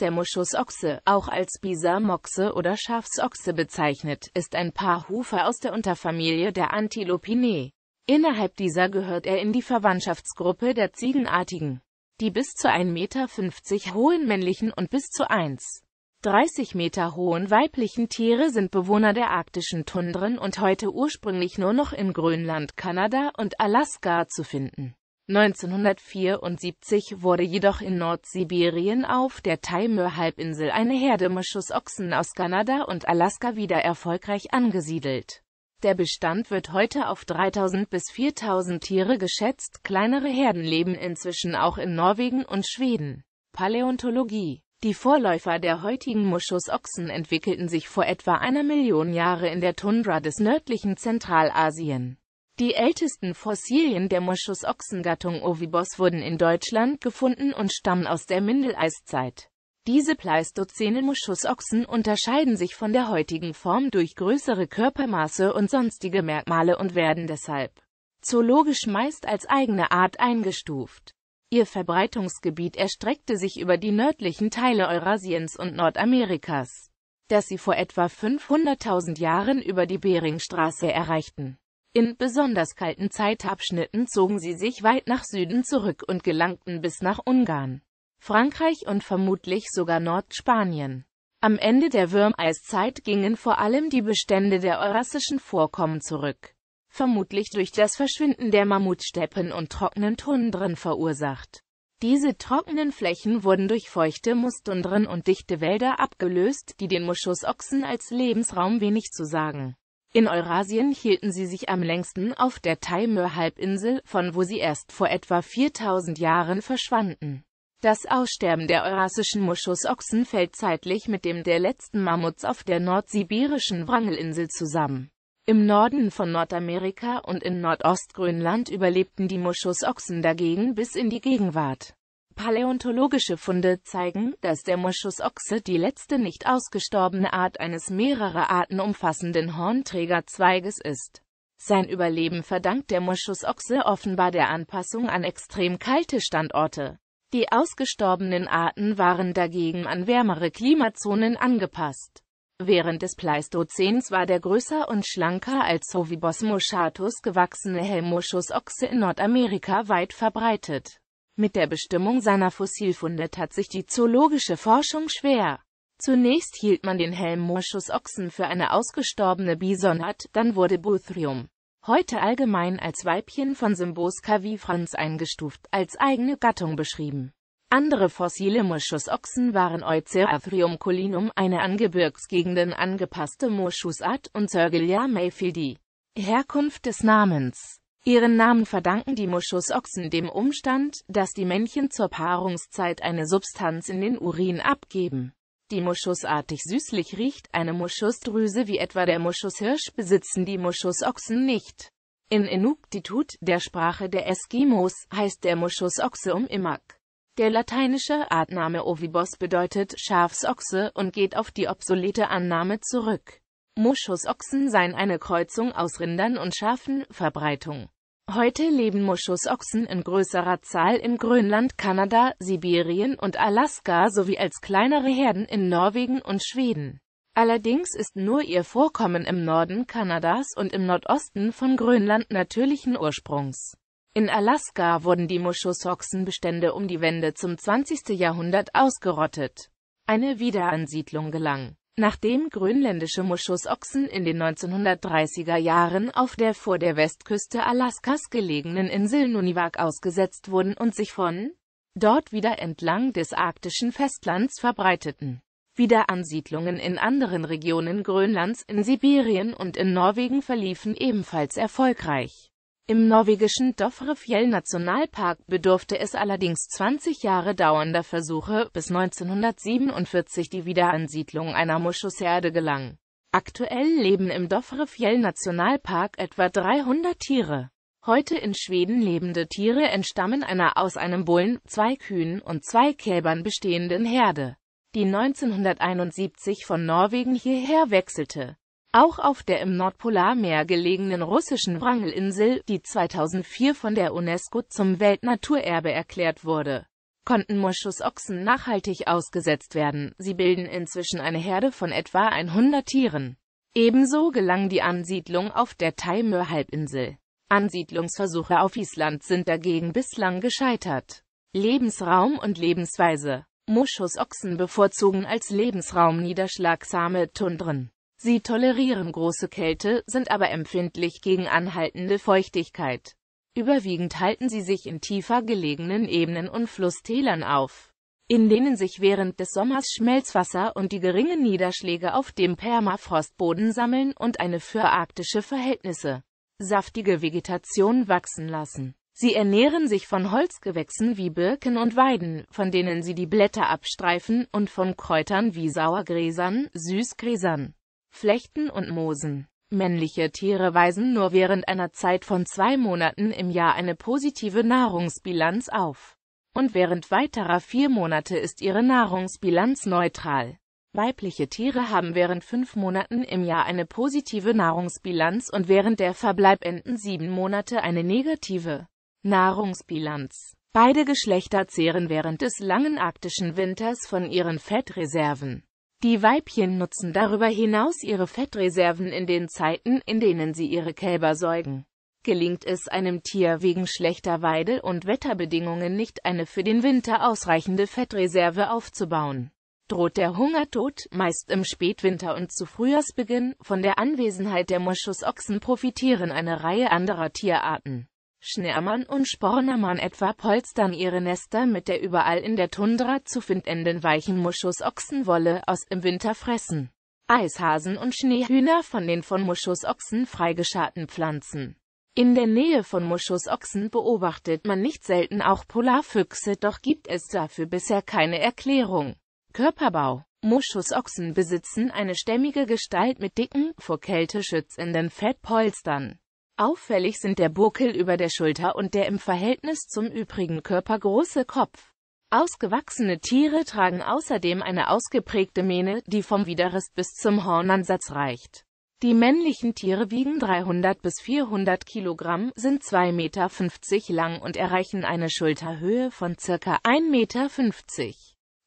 Der Moschusochse, auch als Bisamochse oder Schafsochse bezeichnet, ist ein Paarhufer aus der Unterfamilie der Antilopinae. Innerhalb dieser gehört er in die Verwandtschaftsgruppe der Ziegenartigen. Die bis zu 1,50 Meter hohen männlichen und bis zu 1,30 Meter hohen weiblichen Tiere sind Bewohner der arktischen Tundren und heute ursprünglich nur noch in Grönland, Kanada und Alaska zu finden. 1974 wurde jedoch in Nordsibirien auf der Taimur-Halbinsel eine Herde Moschusochsen aus Kanada und Alaska wieder erfolgreich angesiedelt. Der Bestand wird heute auf 3000 bis 4000 Tiere geschätzt, kleinere Herden leben inzwischen auch in Norwegen und Schweden. Paläontologie Die Vorläufer der heutigen Moschusochsen entwickelten sich vor etwa einer Million Jahre in der Tundra des nördlichen Zentralasien. Die ältesten Fossilien der Moschusochsengattung Ovibos wurden in Deutschland gefunden und stammen aus der Mindeleiszeit. Diese pleistozänen Moschusochsen unterscheiden sich von der heutigen Form durch größere Körpermaße und sonstige Merkmale und werden deshalb zoologisch meist als eigene Art eingestuft. Ihr Verbreitungsgebiet erstreckte sich über die nördlichen Teile Eurasiens und Nordamerikas, das sie vor etwa 500.000 Jahren über die Beringstraße erreichten in besonders kalten Zeitabschnitten zogen sie sich weit nach Süden zurück und gelangten bis nach Ungarn, Frankreich und vermutlich sogar Nordspanien. Am Ende der Würmeiszeit gingen vor allem die Bestände der eurasischen Vorkommen zurück, vermutlich durch das Verschwinden der Mammutsteppen und trockenen Tundren verursacht. Diese trockenen Flächen wurden durch feuchte Mustundren und dichte Wälder abgelöst, die den Moschusochsen als Lebensraum wenig zu sagen in Eurasien hielten sie sich am längsten auf der Taimur-Halbinsel, von wo sie erst vor etwa 4000 Jahren verschwanden. Das Aussterben der eurasischen Moschusochsen fällt zeitlich mit dem der letzten Mammuts auf der nordsibirischen Wrangelinsel zusammen. Im Norden von Nordamerika und in Nordostgrönland überlebten die Moschusochsen dagegen bis in die Gegenwart. Paläontologische Funde zeigen, dass der Moschusochse die letzte nicht ausgestorbene Art eines mehrere Arten umfassenden Hornträgerzweiges ist. Sein Überleben verdankt der Moschusochse offenbar der Anpassung an extrem kalte Standorte. Die ausgestorbenen Arten waren dagegen an wärmere Klimazonen angepasst. Während des Pleistozäns war der größer und schlanker als Hovibos moschatus gewachsene Helmoschus-Ochse in Nordamerika weit verbreitet. Mit der Bestimmung seiner Fossilfunde tat sich die zoologische Forschung schwer. Zunächst hielt man den Helmmoschus-Ochsen für eine ausgestorbene Bisonart, dann wurde Buthrium, heute allgemein als Weibchen von Symbosca vivrans eingestuft, als eigene Gattung beschrieben. Andere fossile Moschusochsen waren Eucerathrium collinum, eine an Gebirgsgegenden angepasste Moschusart, und Sergilia mayfieldi. Herkunft des Namens Ihren Namen verdanken die Moschusochsen dem Umstand, dass die Männchen zur Paarungszeit eine Substanz in den Urin abgeben. Die Moschusartig süßlich riecht, eine Moschusdrüse wie etwa der Moschushirsch besitzen die Moschusochsen nicht. In Inuktitut, der Sprache der Eskimos, heißt der Moschusochse Umimak. Der lateinische Artname Ovibos bedeutet Schafsochse und geht auf die obsolete Annahme zurück Moschusochsen seien eine Kreuzung aus Rindern und Schafen, Verbreitung. Heute leben Moschusochsen in größerer Zahl in Grönland, Kanada, Sibirien und Alaska sowie als kleinere Herden in Norwegen und Schweden. Allerdings ist nur ihr Vorkommen im Norden Kanadas und im Nordosten von Grönland natürlichen Ursprungs. In Alaska wurden die Moschusochsenbestände um die Wende zum 20. Jahrhundert ausgerottet. Eine Wiederansiedlung gelang. Nachdem grönländische Moschusochsen in den 1930er Jahren auf der vor der Westküste Alaskas gelegenen Insel Nunivak ausgesetzt wurden und sich von dort wieder entlang des arktischen Festlands verbreiteten. Wiederansiedlungen in anderen Regionen Grönlands, in Sibirien und in Norwegen verliefen ebenfalls erfolgreich im norwegischen Dovrefjell-Nationalpark bedurfte es allerdings 20 Jahre dauernder Versuche, bis 1947 die Wiederansiedlung einer Moschusherde gelang. Aktuell leben im Dovrefjell-Nationalpark etwa 300 Tiere. Heute in Schweden lebende Tiere entstammen einer aus einem Bullen, zwei Kühen und zwei Kälbern bestehenden Herde, die 1971 von Norwegen hierher wechselte. Auch auf der im Nordpolarmeer gelegenen russischen Wrangelinsel, die 2004 von der UNESCO zum Weltnaturerbe erklärt wurde, konnten Moschusochsen nachhaltig ausgesetzt werden. Sie bilden inzwischen eine Herde von etwa 100 Tieren. Ebenso gelang die Ansiedlung auf der taimur halbinsel Ansiedlungsversuche auf Island sind dagegen bislang gescheitert. Lebensraum und Lebensweise Moschusochsen bevorzugen als Lebensraum niederschlagsame Tundren. Sie tolerieren große Kälte, sind aber empfindlich gegen anhaltende Feuchtigkeit. Überwiegend halten sie sich in tiefer gelegenen Ebenen und Flusstälern auf, in denen sich während des Sommers Schmelzwasser und die geringen Niederschläge auf dem Permafrostboden sammeln und eine für arktische Verhältnisse saftige Vegetation wachsen lassen. Sie ernähren sich von Holzgewächsen wie Birken und Weiden, von denen sie die Blätter abstreifen, und von Kräutern wie Sauergräsern, Süßgräsern. Flechten und Moosen. Männliche Tiere weisen nur während einer Zeit von zwei Monaten im Jahr eine positive Nahrungsbilanz auf. Und während weiterer vier Monate ist ihre Nahrungsbilanz neutral. Weibliche Tiere haben während fünf Monaten im Jahr eine positive Nahrungsbilanz und während der verbleibenden sieben Monate eine negative Nahrungsbilanz. Beide Geschlechter zehren während des langen arktischen Winters von ihren Fettreserven. Die Weibchen nutzen darüber hinaus ihre Fettreserven in den Zeiten, in denen sie ihre Kälber säugen. Gelingt es einem Tier wegen schlechter Weide- und Wetterbedingungen nicht, eine für den Winter ausreichende Fettreserve aufzubauen, droht der Hungertod, meist im Spätwinter und zu Frühjahrsbeginn, von der Anwesenheit der Moschusochsen profitieren eine Reihe anderer Tierarten. Schneermann und Spornermann etwa polstern ihre Nester mit der überall in der Tundra zu findenden weichen Muschusochsenwolle aus, im Winter fressen Eishasen und Schneehühner von den von Muschusochsen freigescharten Pflanzen. In der Nähe von Muschusochsen beobachtet man nicht selten auch Polarfüchse, doch gibt es dafür bisher keine Erklärung. Körperbau Muschusochsen besitzen eine stämmige Gestalt mit dicken, vor Kälte schützenden Fettpolstern. Auffällig sind der Burkel über der Schulter und der im Verhältnis zum übrigen Körper große Kopf. Ausgewachsene Tiere tragen außerdem eine ausgeprägte Mähne, die vom Widerrist bis zum Hornansatz reicht. Die männlichen Tiere wiegen 300 bis 400 Kilogramm, sind 2,50 Meter lang und erreichen eine Schulterhöhe von ca. 1,50 Meter.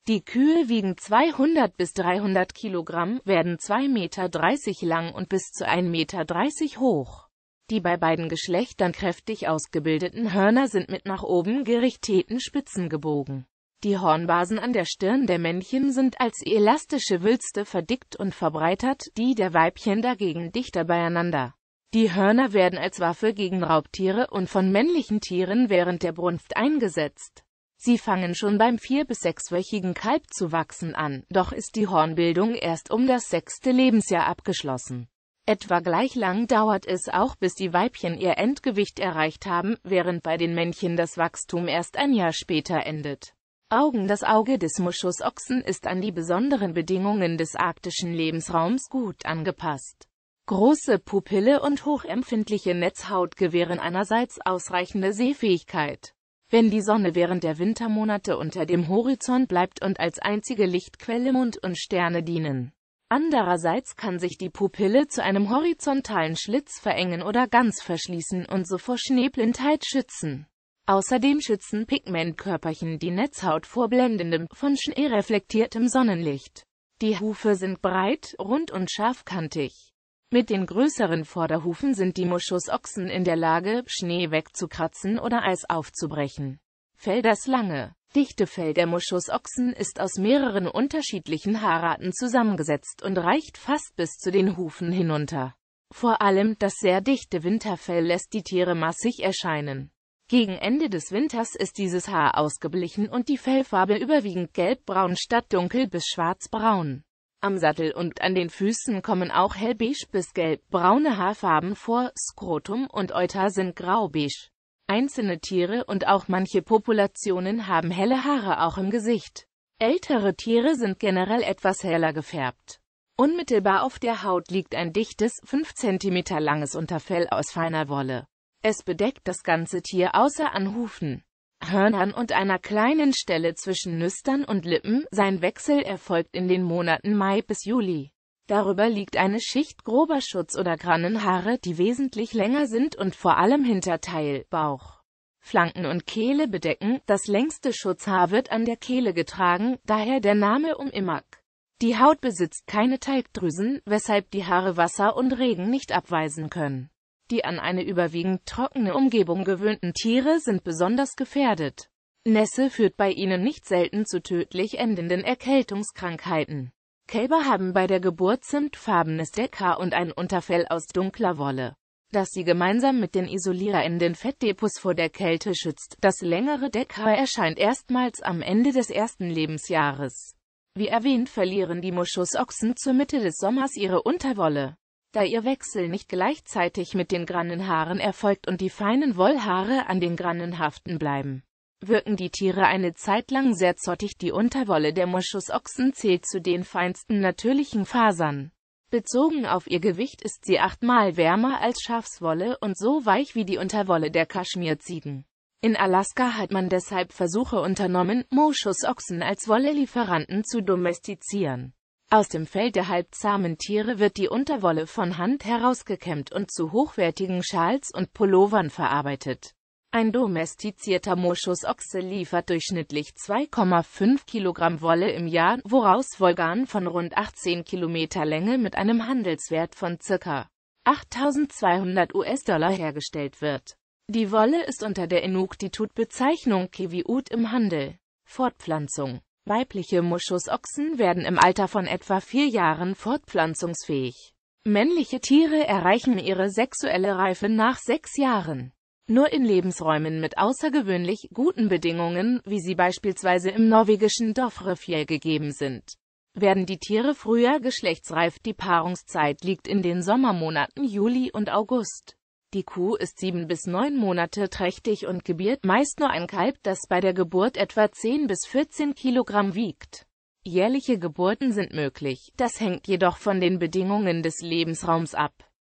Die Kühe wiegen 200 bis 300 Kilogramm, werden 2,30 Meter lang und bis zu 1,30 Meter hoch. Die bei beiden Geschlechtern kräftig ausgebildeten Hörner sind mit nach oben gerichteten Spitzen gebogen. Die Hornbasen an der Stirn der Männchen sind als elastische Wülste verdickt und verbreitert, die der Weibchen dagegen dichter beieinander. Die Hörner werden als Waffe gegen Raubtiere und von männlichen Tieren während der Brunft eingesetzt. Sie fangen schon beim vier- bis sechswöchigen Kalb zu wachsen an, doch ist die Hornbildung erst um das sechste Lebensjahr abgeschlossen. Etwa gleich lang dauert es auch, bis die Weibchen ihr Endgewicht erreicht haben, während bei den Männchen das Wachstum erst ein Jahr später endet. Augen Das Auge des Muschusochsen ist an die besonderen Bedingungen des arktischen Lebensraums gut angepasst. Große Pupille und hochempfindliche Netzhaut gewähren einerseits ausreichende Sehfähigkeit. Wenn die Sonne während der Wintermonate unter dem Horizont bleibt und als einzige Lichtquelle Mond und Sterne dienen, Andererseits kann sich die Pupille zu einem horizontalen Schlitz verengen oder ganz verschließen und so vor Schneeblindheit schützen. Außerdem schützen Pigmentkörperchen die Netzhaut vor blendendem, von Schnee reflektiertem Sonnenlicht. Die Hufe sind breit, rund und scharfkantig. Mit den größeren Vorderhufen sind die Moschusochsen in der Lage, Schnee wegzukratzen oder Eis aufzubrechen. Fell das lange, Dichtefell der Moschusochsen ist aus mehreren unterschiedlichen Haarraten zusammengesetzt und reicht fast bis zu den Hufen hinunter. Vor allem das sehr dichte Winterfell lässt die Tiere massig erscheinen. Gegen Ende des Winters ist dieses Haar ausgeblichen und die Fellfarbe überwiegend gelbbraun statt dunkel bis schwarzbraun. Am Sattel und an den Füßen kommen auch hellbeige bis gelbbraune Haarfarben vor, Skrotum und Euter sind graubeige. Einzelne Tiere und auch manche Populationen haben helle Haare auch im Gesicht. Ältere Tiere sind generell etwas heller gefärbt. Unmittelbar auf der Haut liegt ein dichtes, 5 cm langes Unterfell aus feiner Wolle. Es bedeckt das ganze Tier außer an Hufen, Hörnern und einer kleinen Stelle zwischen Nüstern und Lippen. Sein Wechsel erfolgt in den Monaten Mai bis Juli. Darüber liegt eine Schicht grober Schutz- oder Grannenhaare, die wesentlich länger sind und vor allem Hinterteil, Bauch, Flanken und Kehle bedecken. Das längste Schutzhaar wird an der Kehle getragen, daher der Name um Imak. Die Haut besitzt keine Talgdrüsen, weshalb die Haare Wasser und Regen nicht abweisen können. Die an eine überwiegend trockene Umgebung gewöhnten Tiere sind besonders gefährdet. Nässe führt bei ihnen nicht selten zu tödlich endenden Erkältungskrankheiten. Kälber haben bei der Geburt zimtfarbenes Deckhaar und ein Unterfell aus dunkler Wolle, das sie gemeinsam mit den Isolierer in den Fettdepots vor der Kälte schützt. Das längere Deckhaar erscheint erstmals am Ende des ersten Lebensjahres. Wie erwähnt verlieren die Moschusochsen zur Mitte des Sommers ihre Unterwolle. Da ihr Wechsel nicht gleichzeitig mit den Grannenhaaren erfolgt und die feinen Wollhaare an den Grannen haften bleiben, wirken die Tiere eine Zeit lang sehr zottig. Die Unterwolle der Moschusochsen zählt zu den feinsten natürlichen Fasern. Bezogen auf ihr Gewicht ist sie achtmal wärmer als Schafswolle und so weich wie die Unterwolle der Kaschmirziegen. In Alaska hat man deshalb Versuche unternommen, Moschusochsen als Wollelieferanten zu domestizieren. Aus dem Fell der halbzahmen Tiere wird die Unterwolle von Hand herausgekämmt und zu hochwertigen Schals und Pullovern verarbeitet. Ein domestizierter Moschusochse liefert durchschnittlich 2,5 Kilogramm Wolle im Jahr, woraus Wolgan von rund 18 Kilometer Länge mit einem Handelswert von ca. 8.200 US-Dollar hergestellt wird. Die Wolle ist unter der Inuktitut-Bezeichnung Kiwiut im Handel. Fortpflanzung Weibliche Moschusochsen werden im Alter von etwa vier Jahren fortpflanzungsfähig. Männliche Tiere erreichen ihre sexuelle Reife nach sechs Jahren. Nur in Lebensräumen mit außergewöhnlich guten Bedingungen, wie sie beispielsweise im norwegischen Dovrefjell gegeben sind, werden die Tiere früher geschlechtsreif. Die Paarungszeit liegt in den Sommermonaten Juli und August. Die Kuh ist sieben bis neun Monate trächtig und gebiert meist nur ein Kalb, das bei der Geburt etwa 10 bis 14 Kilogramm wiegt. Jährliche Geburten sind möglich, das hängt jedoch von den Bedingungen des Lebensraums ab.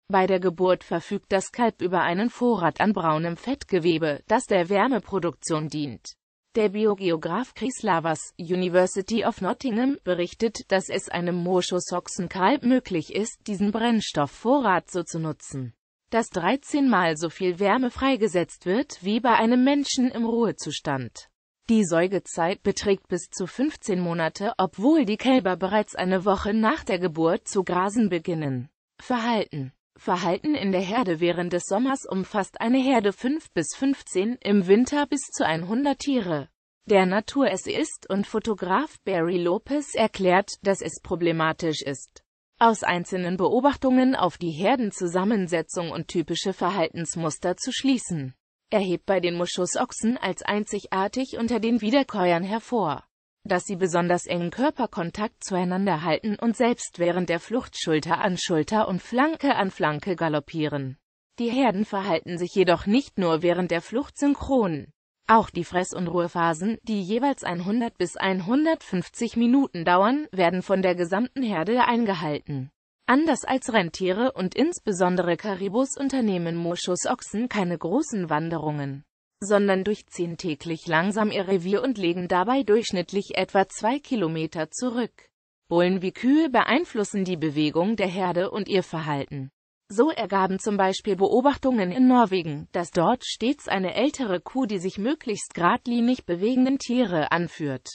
Bei der Geburt verfügt das Kalb über einen Vorrat an braunem Fettgewebe, das der Wärmeproduktion dient. Der Biogeograf Chris Lavas, University of Nottingham, berichtet, dass es einem Moschusochsenkalb möglich ist, diesen Brennstoffvorrat so zu nutzen, dass 13 mal so viel Wärme freigesetzt wird, wie bei einem Menschen im Ruhezustand. Die Säugezeit beträgt bis zu 15 Monate, obwohl die Kälber bereits eine Woche nach der Geburt zu grasen beginnen. Verhalten Verhalten in der Herde Während des Sommers umfasst eine Herde 5 bis 15, im Winter bis zu 100 Tiere. Der Naturessayist und Fotograf Barry Lopez erklärt, dass es problematisch ist, aus einzelnen Beobachtungen auf die Herdenzusammensetzung und typische Verhaltensmuster zu schließen. Er hebt bei den Moschusochsen als einzigartig unter den Wiederkäuern hervor dass sie besonders engen Körperkontakt zueinander halten und selbst während der Flucht Schulter an Schulter und Flanke an Flanke galoppieren. Die Herden verhalten sich jedoch nicht nur während der Flucht synchron. Auch die Fress- und Ruhephasen, die jeweils 100 bis 150 Minuten dauern, werden von der gesamten Herde eingehalten. Anders als Rentiere und insbesondere Karibus unternehmen Moschusochsen keine großen Wanderungen sondern durchziehen täglich langsam ihr Revier und legen dabei durchschnittlich etwa zwei Kilometer zurück. Bullen wie Kühe beeinflussen die Bewegung der Herde und ihr Verhalten. So ergaben zum Beispiel Beobachtungen in Norwegen, dass dort stets eine ältere Kuh die sich möglichst gradlinig bewegenden Tiere anführt.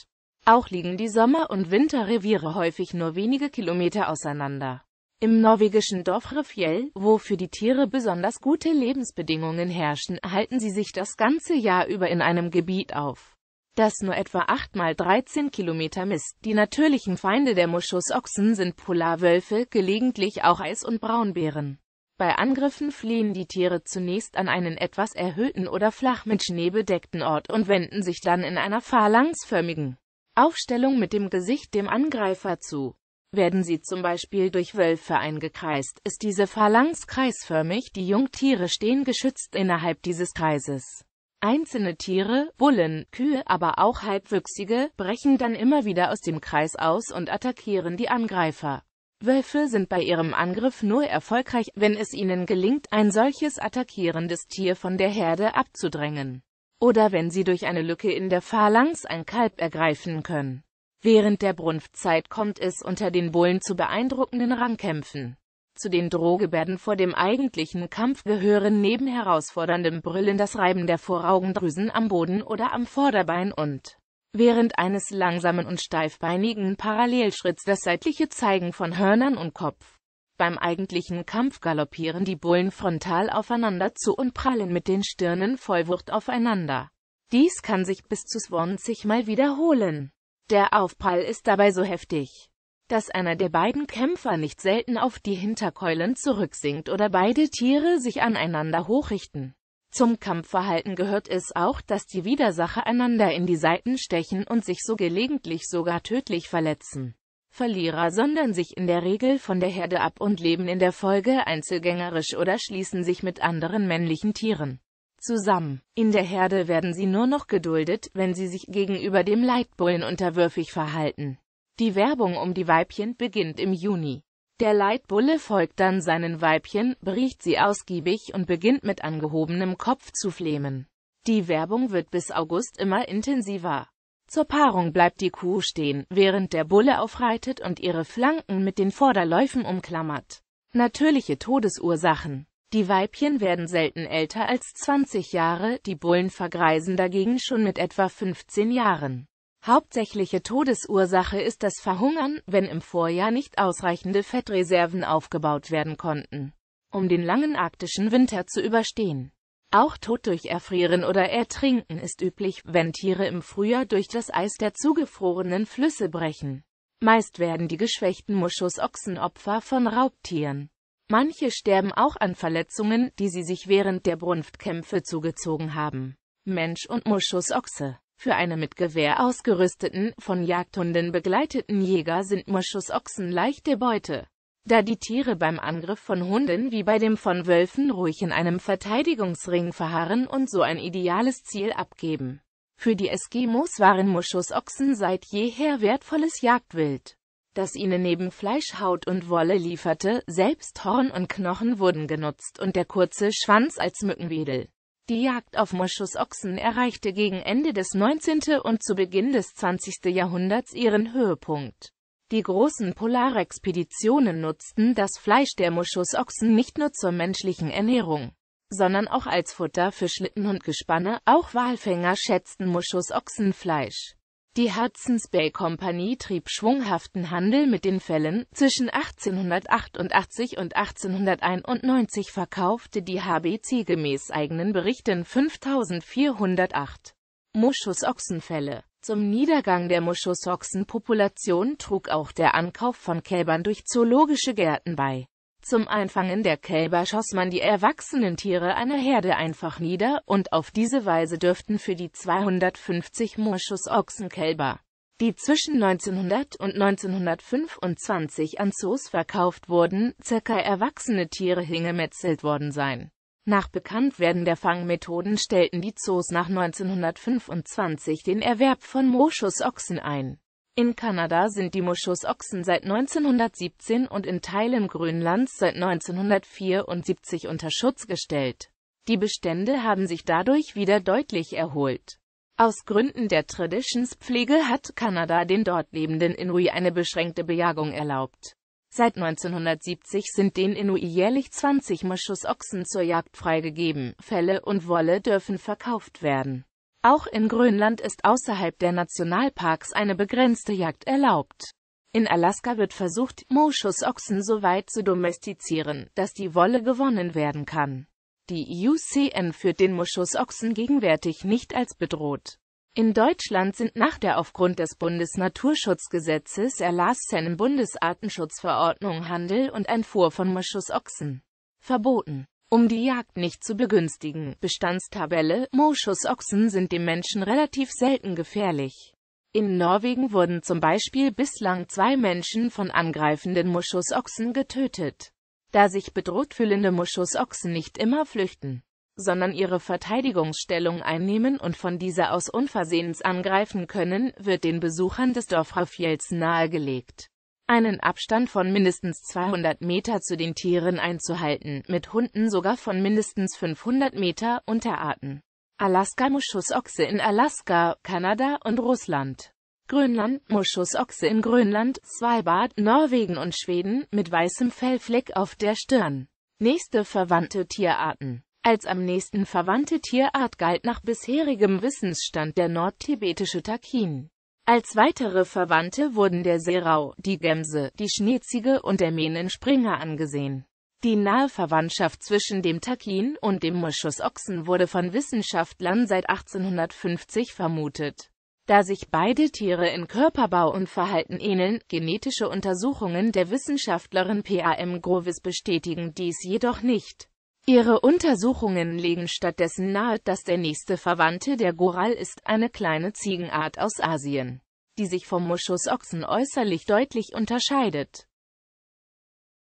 Auch liegen die Sommer- und Winterreviere häufig nur wenige Kilometer auseinander. Im norwegischen Dorf Refjell, wo für die Tiere besonders gute Lebensbedingungen herrschen, halten sie sich das ganze Jahr über in einem Gebiet auf, das nur etwa 8 mal 13 Kilometer misst. Die natürlichen Feinde der Moschusochsen sind Polarwölfe, gelegentlich auch Eis- und Braunbären. Bei Angriffen fliehen die Tiere zunächst an einen etwas erhöhten oder flach mit Schnee bedeckten Ort und wenden sich dann in einer phalanxförmigen Aufstellung mit dem Gesicht dem Angreifer zu. Werden sie zum Beispiel durch Wölfe eingekreist, ist diese Phalanx kreisförmig, die Jungtiere stehen geschützt innerhalb dieses Kreises. Einzelne Tiere, Bullen, Kühe, aber auch Halbwüchsige, brechen dann immer wieder aus dem Kreis aus und attackieren die Angreifer. Wölfe sind bei ihrem Angriff nur erfolgreich, wenn es ihnen gelingt, ein solches attackierendes Tier von der Herde abzudrängen. Oder wenn sie durch eine Lücke in der Phalanx ein Kalb ergreifen können. Während der Brunftzeit kommt es unter den Bullen zu beeindruckenden Rangkämpfen. Zu den Drohgebärden vor dem eigentlichen Kampf gehören neben herausforderndem Brüllen das Reiben der Voraugendrüsen am Boden oder am Vorderbein und während eines langsamen und steifbeinigen Parallelschritts das seitliche Zeigen von Hörnern und Kopf. Beim eigentlichen Kampf galoppieren die Bullen frontal aufeinander zu und prallen mit den Stirnen voll Wucht aufeinander. Dies kann sich bis zu 20 Mal wiederholen. Der Aufprall ist dabei so heftig, dass einer der beiden Kämpfer nicht selten auf die Hinterkeulen zurücksinkt oder beide Tiere sich aneinander hochrichten. Zum Kampfverhalten gehört es auch, dass die Widersacher einander in die Seiten stechen und sich so gelegentlich sogar tödlich verletzen. Verlierer sondern sich in der Regel von der Herde ab und leben in der Folge einzelgängerisch oder schließen sich mit anderen männlichen Tieren zusammen. In der Herde werden sie nur noch geduldet, wenn sie sich gegenüber dem Leitbullen unterwürfig verhalten. Die Werbung um die Weibchen beginnt im Juni. Der Leitbulle folgt dann seinen Weibchen, bericht sie ausgiebig und beginnt mit angehobenem Kopf zu flehmen. Die Werbung wird bis August immer intensiver. Zur Paarung bleibt die Kuh stehen, während der Bulle aufreitet und ihre Flanken mit den Vorderläufen umklammert. Natürliche Todesursachen die Weibchen werden selten älter als 20 Jahre, die Bullen vergreisen dagegen schon mit etwa 15 Jahren. Hauptsächliche Todesursache ist das Verhungern, wenn im Vorjahr nicht ausreichende Fettreserven aufgebaut werden konnten, um den langen arktischen Winter zu überstehen. Auch Tod durch Erfrieren oder Ertrinken ist üblich, wenn Tiere im Frühjahr durch das Eis der zugefrorenen Flüsse brechen. Meist werden die geschwächten Muschusochsen Opfer von Raubtieren. Manche sterben auch an Verletzungen, die sie sich während der Brunftkämpfe zugezogen haben. Mensch und Moschusochse Für eine mit Gewehr ausgerüsteten, von Jagdhunden begleiteten Jäger sind Moschusochsen leichte Beute. Da die Tiere beim Angriff von Hunden wie bei dem von Wölfen ruhig in einem Verteidigungsring verharren und so ein ideales Ziel abgeben. Für die Eskimos waren Moschusochsen seit jeher wertvolles Jagdwild das ihnen neben Fleisch, Haut und Wolle lieferte, selbst Horn und Knochen wurden genutzt und der kurze Schwanz als Mückenwedel. Die Jagd auf Moschusochsen erreichte gegen Ende des 19. und zu Beginn des 20. Jahrhunderts ihren Höhepunkt. Die großen Polarexpeditionen nutzten das Fleisch der Moschusochsen nicht nur zur menschlichen Ernährung, sondern auch als Futter für Schlitten und Gespanne, auch Walfänger schätzten Moschusochsenfleisch. Die Hudson's Bay Company trieb schwunghaften Handel mit den Fällen. Zwischen 1888 und 1891 verkaufte die HBC gemäß eigenen Berichten 5408 Muschusochsenfälle. Zum Niedergang der Muschusochsenpopulation trug auch der Ankauf von Kälbern durch zoologische Gärten bei zum Einfangen der Kälber schoss man die erwachsenen Tiere einer Herde einfach nieder, und auf diese Weise dürften für die 250 Moschus-Ochsenkälber, die zwischen 1900 und 1925 an Zoos verkauft wurden, circa erwachsene Tiere hingemetzelt worden sein. Nach Bekanntwerden der Fangmethoden stellten die Zoos nach 1925 den Erwerb von Ochsen ein in Kanada sind die Moschusochsen seit 1917 und in Teilen Grönlands seit 1974 unter Schutz gestellt. Die Bestände haben sich dadurch wieder deutlich erholt. Aus Gründen der Traditionspflege hat Kanada den dort lebenden Inui eine beschränkte Bejagung erlaubt. Seit 1970 sind den Inui jährlich 20 Moschusochsen zur Jagd freigegeben, Felle und Wolle dürfen verkauft werden. Auch in Grönland ist außerhalb der Nationalparks eine begrenzte Jagd erlaubt. In Alaska wird versucht, Moschusochsen so weit zu domestizieren, dass die Wolle gewonnen werden kann. Die IUCN führt den Moschusochsen gegenwärtig nicht als bedroht. In Deutschland sind nach der aufgrund des Bundesnaturschutzgesetzes erlassenen Bundesartenschutzverordnung Handel und Einfuhr von Moschusochsen verboten. Um die Jagd nicht zu begünstigen. Bestandstabelle Moschusochsen sind dem Menschen relativ selten gefährlich. In Norwegen wurden zum Beispiel bislang zwei Menschen von angreifenden Moschusochsen getötet. Da sich bedroht fühlende Moschusochsen nicht immer flüchten, sondern ihre Verteidigungsstellung einnehmen und von dieser aus unversehens angreifen können, wird den Besuchern des Dorfraufjels nahegelegt, einen Abstand von mindestens 200 Meter zu den Tieren einzuhalten, mit Hunden sogar von mindestens 500 Meter, Unterarten. Alaska-Muschusochse in Alaska, Kanada und Russland. Grönland, Muschusochse in Grönland, Svalbard, Norwegen und Schweden, mit weißem Fellfleck auf der Stirn. Nächste verwandte Tierarten Als am nächsten verwandte Tierart galt nach bisherigem Wissensstand der nordtibetische Takin. Als weitere Verwandte wurden der Seerau, die Gemse, die Schneeziege und der Mähnenspringer angesehen. Die nahe Verwandtschaft zwischen dem Takin und dem Moschusochsen wurde von Wissenschaftlern seit 1850 vermutet. Da sich beide Tiere in Körperbau und Verhalten ähneln, genetische Untersuchungen der Wissenschaftlerin P.A.M. Grovis bestätigen dies jedoch nicht. Ihre Untersuchungen legen stattdessen nahe, dass der nächste Verwandte der Goral ist, eine kleine Ziegenart aus Asien, die sich vom Muschusochsen äußerlich deutlich unterscheidet